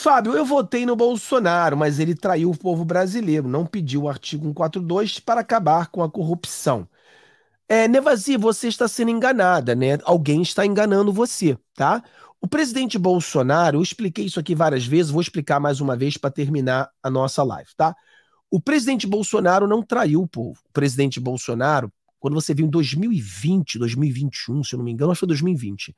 Fábio, eu votei no Bolsonaro, mas ele traiu o povo brasileiro, não pediu o artigo 142 para acabar com a corrupção. É, você está sendo enganada, né? Alguém está enganando você, tá? O presidente Bolsonaro, eu expliquei isso aqui várias vezes, vou explicar mais uma vez para terminar a nossa live, tá? O presidente Bolsonaro não traiu o povo. O presidente Bolsonaro, quando você viu em 2020, 2021, se eu não me engano, acho que foi 2020,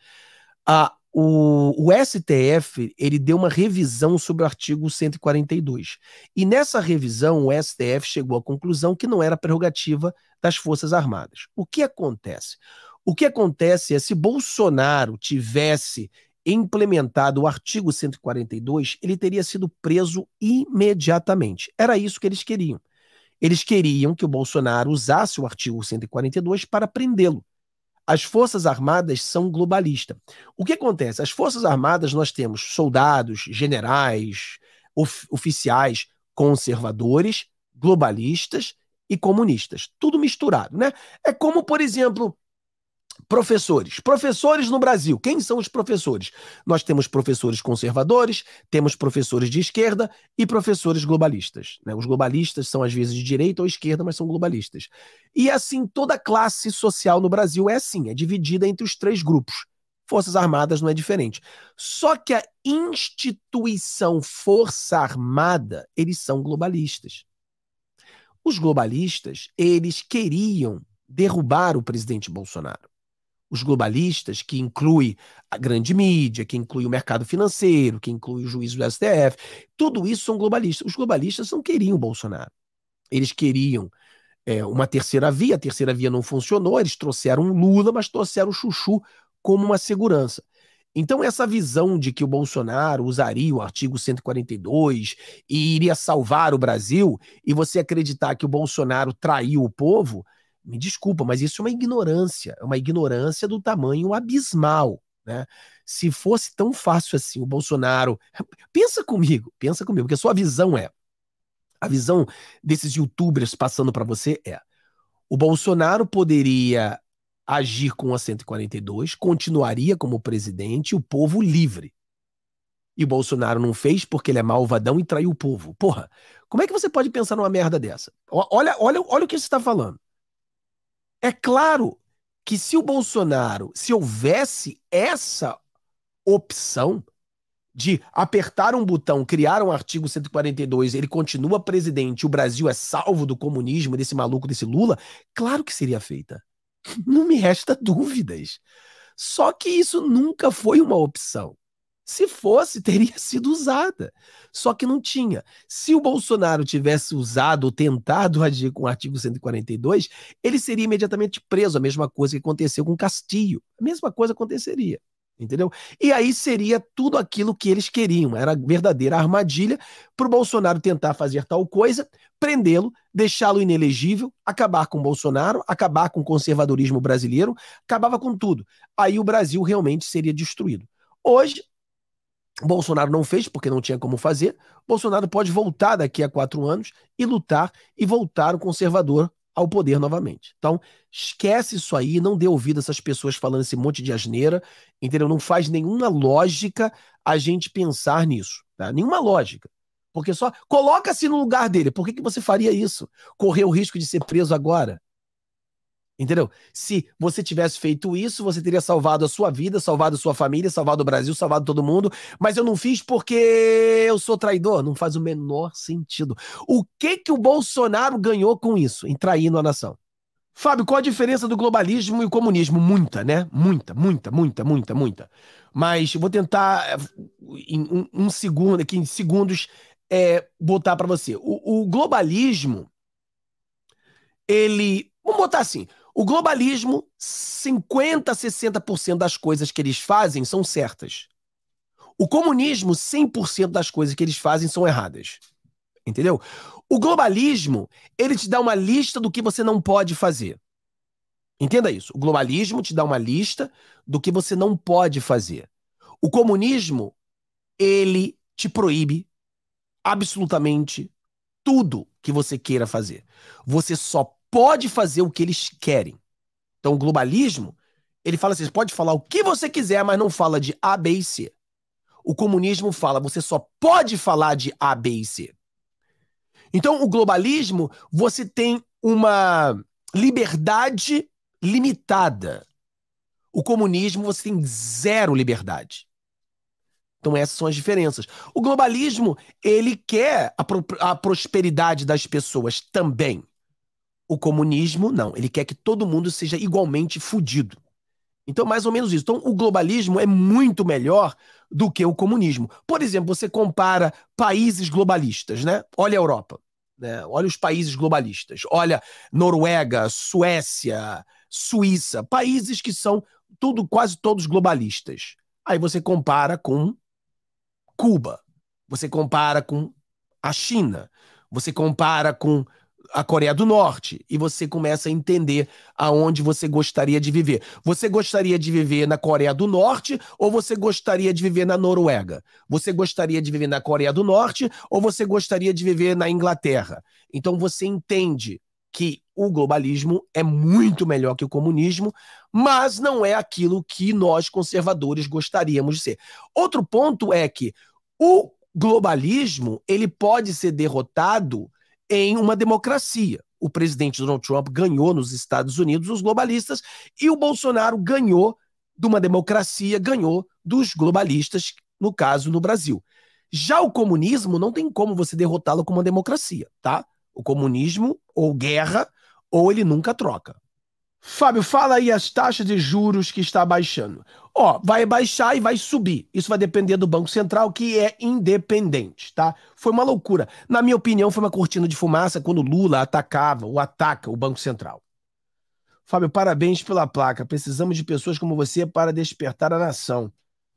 a, o, o, STF ele deu uma revisão sobre o artigo 142. E nessa revisão, o STF chegou à conclusão que não era prerrogativa das Forças Armadas. O que acontece? O que acontece é se Bolsonaro tivesse implementado o artigo 142, ele teria sido preso imediatamente. Era isso que eles queriam. Eles queriam que o Bolsonaro usasse o artigo 142 para prendê-lo. As Forças Armadas são globalistas. O que acontece? As Forças Armadas, nós temos soldados, generais, of oficiais conservadores, globalistas e comunistas. Tudo misturado, né? É como, por exemplo, Professores. Professores no Brasil. Quem são os professores? Nós temos professores conservadores, temos professores de esquerda e professores globalistas. Né? Os globalistas são, às vezes, de direita ou esquerda, mas são globalistas. E assim, toda classe social no Brasil é assim, é dividida entre os três grupos. Forças Armadas não é diferente. Só que a instituição Força Armada, eles são globalistas. Os globalistas, eles queriam derrubar o presidente Bolsonaro os globalistas, que inclui a grande mídia, que inclui o mercado financeiro, que inclui o juízo do STF, tudo isso são globalistas. Os globalistas não queriam o Bolsonaro. Eles queriam é, uma terceira via, a terceira via não funcionou, eles trouxeram um Lula, mas trouxeram o Chuchu como uma segurança. Então, essa visão de que o Bolsonaro usaria o artigo 142 e iria salvar o Brasil, e você acreditar que o Bolsonaro traiu o povo, me desculpa, mas isso é uma ignorância, é uma ignorância do tamanho abismal. Né? Se fosse tão fácil assim, o Bolsonaro. Pensa comigo, pensa comigo, porque a sua visão é. A visão desses youtubers passando para você é: o Bolsonaro poderia agir com a 142, continuaria como presidente, o povo livre. E o Bolsonaro não fez porque ele é malvadão e traiu o povo. Porra, como é que você pode pensar numa merda dessa? Olha, olha, olha o que você está falando. É claro que se o Bolsonaro, se houvesse essa opção de apertar um botão, criar um artigo 142, ele continua presidente, o Brasil é salvo do comunismo, desse maluco, desse Lula, claro que seria feita. Não me resta dúvidas. Só que isso nunca foi uma opção. Se fosse, teria sido usada. Só que não tinha. Se o Bolsonaro tivesse usado ou tentado agir com o artigo 142, ele seria imediatamente preso. A mesma coisa que aconteceu com Castilho. A mesma coisa aconteceria. Entendeu? E aí seria tudo aquilo que eles queriam. Era verdadeira armadilha para o Bolsonaro tentar fazer tal coisa, prendê-lo, deixá-lo inelegível, acabar com o Bolsonaro, acabar com o conservadorismo brasileiro, acabava com tudo. Aí o Brasil realmente seria destruído. Hoje, Bolsonaro não fez porque não tinha como fazer. Bolsonaro pode voltar daqui a quatro anos e lutar e voltar o conservador ao poder novamente. Então, esquece isso aí, não dê ouvido a essas pessoas falando esse monte de asneira, entendeu? Não faz nenhuma lógica a gente pensar nisso, tá? Nenhuma lógica. Porque só coloca-se no lugar dele. Por que, que você faria isso? Correr o risco de ser preso agora? Entendeu? Se você tivesse feito isso, você teria salvado a sua vida, salvado a sua família, salvado o Brasil, salvado todo mundo. Mas eu não fiz porque eu sou traidor. Não faz o menor sentido. O que que o Bolsonaro ganhou com isso, em traindo a nação? Fábio, qual a diferença do globalismo e o comunismo? Muita, né? Muita, muita, muita, muita, muita. Mas vou tentar, eh, em um, um segundo, aqui em segundos, é, botar para você. O, o globalismo, ele. Vamos botar assim. O globalismo, 50, 60% das coisas que eles fazem são certas. O comunismo, 100% das coisas que eles fazem são erradas. Entendeu? O globalismo, ele te dá uma lista do que você não pode fazer. Entenda isso. O globalismo te dá uma lista do que você não pode fazer. O comunismo, ele te proíbe absolutamente tudo que você queira fazer. Você só pode fazer o que eles querem. Então, o globalismo, ele fala assim: você pode falar o que você quiser, mas não fala de A, B e C. O comunismo fala: você só pode falar de A, B e C. Então, o globalismo, você tem uma liberdade limitada. O comunismo, você tem zero liberdade. Então essas são as diferenças. O globalismo, ele quer a, pro a prosperidade das pessoas também. O comunismo, não. Ele quer que todo mundo seja igualmente fudido. Então, mais ou menos isso. Então, o globalismo é muito melhor do que o comunismo. Por exemplo, você compara países globalistas, né? Olha a Europa, né? olha os países globalistas, olha Noruega, Suécia, Suíça, países que são tudo, quase todos globalistas. Aí você compara com Cuba, você compara com a China, você compara com a Coreia do Norte e você começa a entender aonde você gostaria de viver. Você gostaria de viver na Coreia do Norte ou você gostaria de viver na Noruega? Você gostaria de viver na Coreia do Norte ou você gostaria de viver na Inglaterra? Então você entende que o globalismo é muito melhor que o comunismo, mas não é aquilo que nós conservadores gostaríamos de ser. Outro ponto é que o globalismo ele pode ser derrotado em uma democracia. O presidente Donald Trump ganhou nos Estados Unidos os globalistas e o Bolsonaro ganhou de uma democracia, ganhou dos globalistas, no caso no Brasil. Já o comunismo não tem como você derrotá-lo com uma democracia, tá? O comunismo ou guerra ou ele nunca troca. Fábio, fala aí as taxas de juros que está baixando. Ó, vai baixar e vai subir. Isso vai depender do Banco Central, que é independente, tá? Foi uma loucura. Na minha opinião, foi uma cortina de fumaça quando Lula atacava ou ataca o Banco Central. Fábio, parabéns pela placa. Precisamos de pessoas como você para despertar a nação.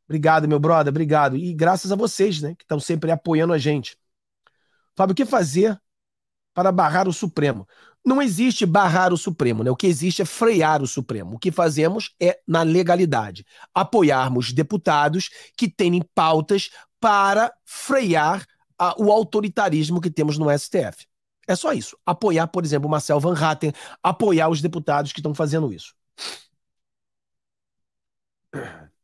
Obrigado, meu brother, obrigado. E graças a vocês, né, que estão sempre apoiando a gente. Fábio, o que fazer para barrar o Supremo? Não existe barrar o Supremo, né? O que existe é frear o Supremo. O que fazemos é na legalidade, apoiarmos deputados que têm pautas para frear a, o autoritarismo que temos no STF. É só isso. Apoiar, por exemplo, Marcel Van Hatten, apoiar os deputados que estão fazendo isso.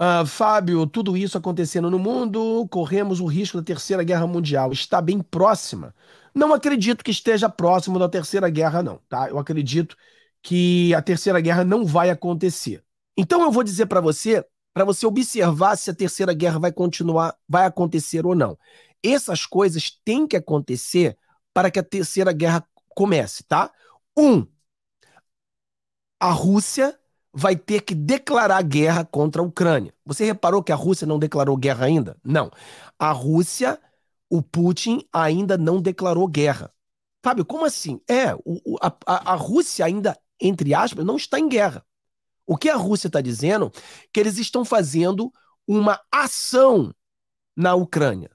Uh, Fábio, tudo isso acontecendo no mundo, corremos o risco da Terceira Guerra Mundial. Está bem próxima. Não acredito que esteja próximo da Terceira Guerra, não. Tá? Eu acredito que a Terceira Guerra não vai acontecer. Então eu vou dizer para você, para você observar se a Terceira Guerra vai continuar, vai acontecer ou não. Essas coisas têm que acontecer para que a Terceira Guerra comece, tá? Um, a Rússia vai ter que declarar guerra contra a Ucrânia. Você reparou que a Rússia não declarou guerra ainda? Não. A Rússia, o Putin ainda não declarou guerra. Fábio, como assim? É, o, a, a Rússia ainda, entre aspas, não está em guerra. O que a Rússia está dizendo? É que eles estão fazendo uma ação na Ucrânia.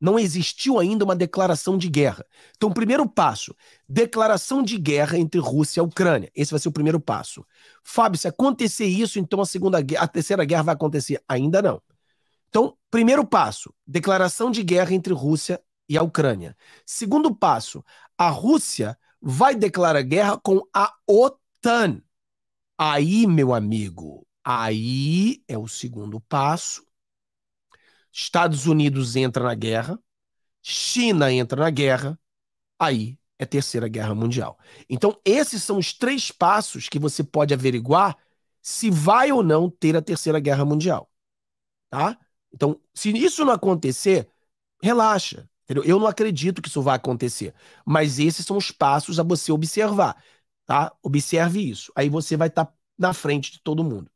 Não existiu ainda uma declaração de guerra. Então, primeiro passo: declaração de guerra entre Rússia e Ucrânia. Esse vai ser o primeiro passo. Fábio, se acontecer isso, então a segunda, a terceira guerra vai acontecer? Ainda não. Então, primeiro passo: declaração de guerra entre Rússia e a Ucrânia. Segundo passo: a Rússia vai declarar guerra com a OTAN. Aí, meu amigo, aí é o segundo passo Estados Unidos entra na guerra, China entra na guerra, aí é Terceira Guerra Mundial. Então, esses são os três passos que você pode averiguar se vai ou não ter a Terceira Guerra Mundial. Tá? Então, se isso não acontecer, relaxa. Entendeu? Eu não acredito que isso vai acontecer. Mas esses são os passos a você observar. Tá? Observe isso. Aí você vai estar tá na frente de todo mundo.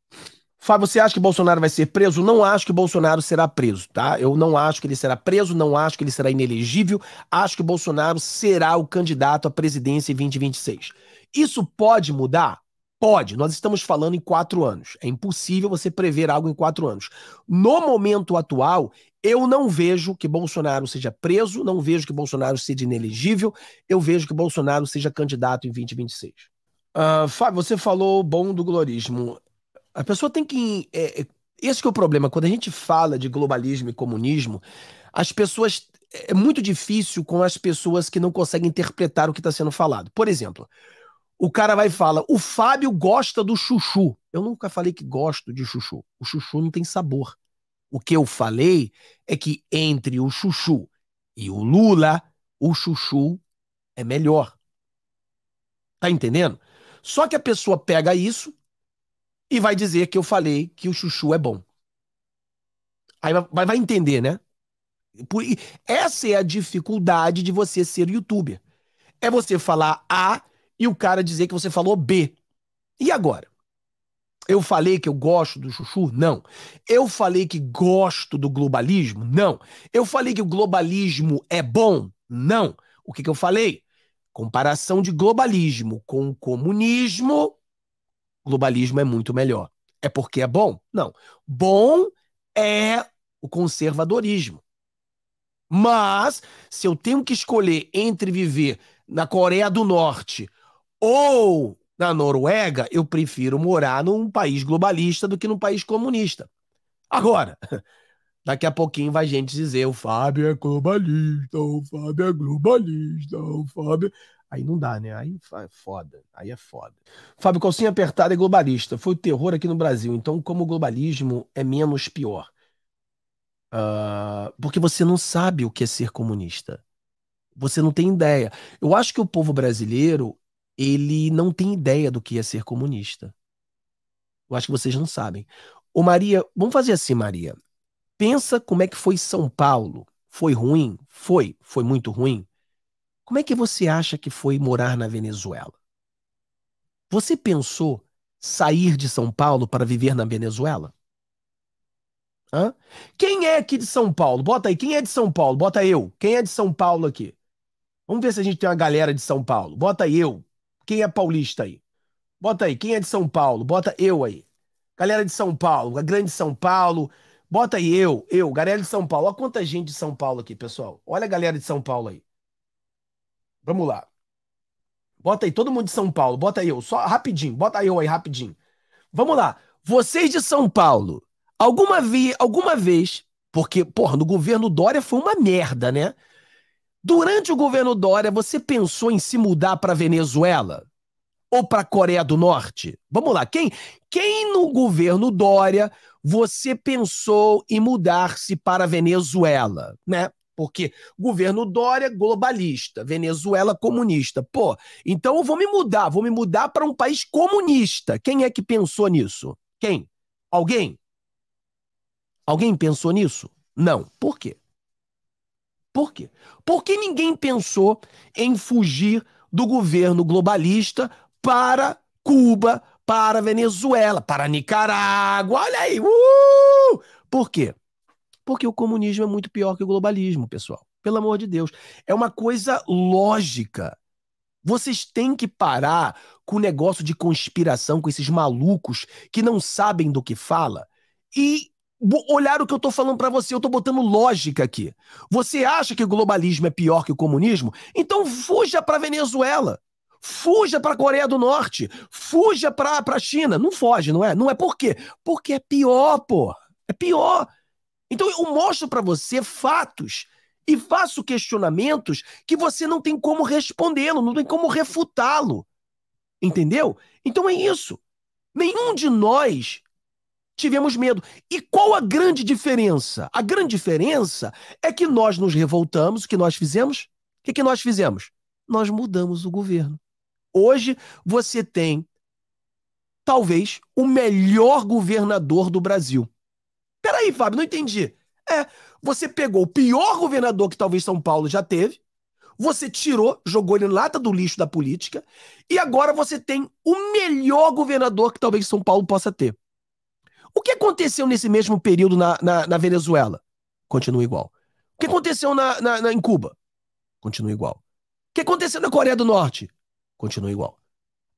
Fábio, você acha que Bolsonaro vai ser preso? Não acho que Bolsonaro será preso, tá? Eu não acho que ele será preso, não acho que ele será inelegível. Acho que Bolsonaro será o candidato à presidência em 2026. Isso pode mudar? Pode, nós estamos falando em quatro anos. É impossível você prever algo em quatro anos. No momento atual, eu não vejo que Bolsonaro seja preso, não vejo que Bolsonaro seja inelegível, eu vejo que Bolsonaro seja candidato em 2026. Uh, Fábio, você falou bom do glorismo. A pessoa tem que. É, é, esse que é o problema. Quando a gente fala de globalismo e comunismo, as pessoas. É, é muito difícil com as pessoas que não conseguem interpretar o que está sendo falado. Por exemplo, o cara vai e fala: o Fábio gosta do chuchu. Eu nunca falei que gosto de chuchu. O chuchu não tem sabor. O que eu falei é que entre o chuchu e o Lula, o chuchu é melhor. Tá entendendo? Só que a pessoa pega isso e vai dizer que eu falei que o chuchu é bom. Aí vai, vai entender, né? Por, essa é a dificuldade de você ser youtuber. É você falar A e o cara dizer que você falou B. E agora? Eu falei que eu gosto do chuchu? Não. Eu falei que gosto do globalismo? Não. Eu falei que o globalismo é bom? Não. O que, que eu falei? Comparação de globalismo com comunismo globalismo é muito melhor. É porque é bom? Não. Bom é o conservadorismo. Mas, se eu tenho que escolher entre viver na Coreia do Norte ou na Noruega, eu prefiro morar num país globalista do que num país comunista. Agora, daqui a pouquinho vai gente dizer: o Fábio é globalista, o Fábio é globalista, o Fábio. Aí não dá, né? Aí é foda. Aí é foda. Fábio Calcinha apertada é globalista. Foi o terror aqui no Brasil. Então, como o globalismo é menos pior? Uh, porque você não sabe o que é ser comunista. Você não tem ideia. Eu acho que o povo brasileiro, ele não tem ideia do que é ser comunista. Eu acho que vocês não sabem. Ô Maria, vamos fazer assim, Maria. Pensa como é que foi São Paulo. Foi ruim? Foi. Foi muito ruim? Como é que você acha que foi morar na Venezuela? Você pensou sair de São Paulo para viver na Venezuela? Hã? Quem é aqui de São Paulo? Bota aí. Quem é de São Paulo? Bota eu. Quem é de São Paulo aqui? Vamos ver se a gente tem uma galera de São Paulo. Bota eu. Quem é paulista aí? Bota aí. Quem é de São Paulo? Bota eu aí. Galera de São Paulo, a grande São Paulo. Bota aí eu, eu, galera de São Paulo. Olha quanta gente de São Paulo aqui, pessoal. Olha a galera de São Paulo aí. Vamos lá. Bota aí, todo mundo de São Paulo, bota aí eu, só rapidinho, bota eu aí rapidinho. Vamos lá. Vocês de São Paulo, alguma, vi, alguma vez, porque, porra, no governo Dória foi uma merda, né? Durante o governo Dória, você pensou em se mudar para Venezuela? Ou para Coreia do Norte? Vamos lá, quem, quem no governo Dória você pensou em mudar-se para Venezuela, né? porque governo Dória globalista, Venezuela comunista. Pô, então eu vou me mudar, vou me mudar para um país comunista. Quem é que pensou nisso? Quem? Alguém? Alguém pensou nisso? Não. Por quê? Por quê? Porque ninguém pensou em fugir do governo globalista para Cuba, para Venezuela, para Nicarágua. Olha aí! Uh! Por quê? Porque o comunismo é muito pior que o globalismo, pessoal. Pelo amor de Deus. É uma coisa lógica. Vocês têm que parar com o negócio de conspiração com esses malucos que não sabem do que fala e olhar o que eu estou falando para você. Eu estou botando lógica aqui. Você acha que o globalismo é pior que o comunismo? Então fuja para Venezuela. Fuja para a Coreia do Norte, fuja para a China. Não foge, não é? Não é por quê? Porque é pior, pô. É pior. Então eu mostro para você fatos e faço questionamentos que você não tem como respondê-lo, não tem como refutá-lo. Entendeu? Então é isso. Nenhum de nós tivemos medo. E qual a grande diferença? A grande diferença é que nós nos revoltamos, o que nós fizemos? O que, que nós fizemos? Nós mudamos o governo. Hoje você tem, talvez, o melhor governador do Brasil. Peraí, Fábio, não entendi. É, você pegou o pior governador que talvez São Paulo já teve, você tirou, jogou ele lata do lixo da política, e agora você tem o melhor governador que talvez São Paulo possa ter. O que aconteceu nesse mesmo período na, na, na Venezuela? Continua igual. O que aconteceu na, na, na, em Cuba? Continua igual. O que aconteceu na Coreia do Norte? Continua igual.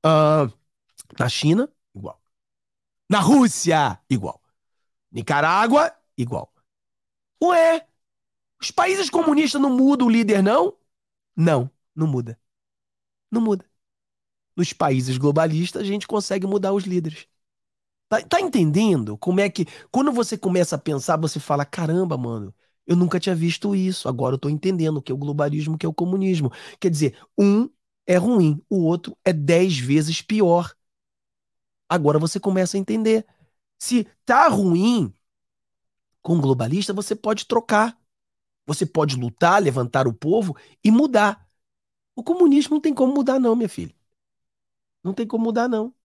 Uh, na China? Igual. Na Rússia? Igual. Nicarágua, igual. Ué, os países comunistas não mudam o líder, não? Não, não muda. Não muda. Nos países globalistas, a gente consegue mudar os líderes. Tá, tá, entendendo como é que. Quando você começa a pensar, você fala: caramba, mano, eu nunca tinha visto isso. Agora eu tô entendendo o que é o globalismo, o que é o comunismo. Quer dizer, um é ruim, o outro é dez vezes pior. Agora você começa a entender. Se tá ruim com o globalista, você pode trocar. Você pode lutar, levantar o povo e mudar. O comunismo não tem como mudar, não, minha filha. Não tem como mudar, não.